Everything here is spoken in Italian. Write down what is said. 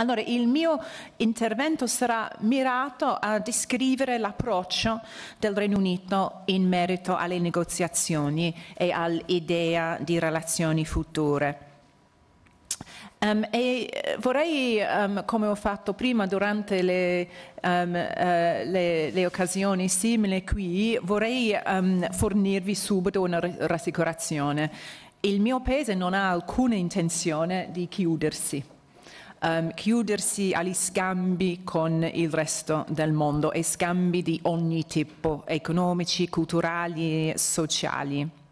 Allora il mio intervento sarà mirato a descrivere l'approccio del Regno Unito in merito alle negoziazioni e all'idea di relazioni future. Um, e eh, vorrei, um, come ho fatto prima durante le, um, uh, le, le occasioni simili qui, vorrei fornirvi subito una rassicurazione. Il mio paese non ha alcuna intenzione di chiudersi ehm, chiudersi agli scambi con il resto del mondo e scambi di ogni tipo, economici, culturali, sociali.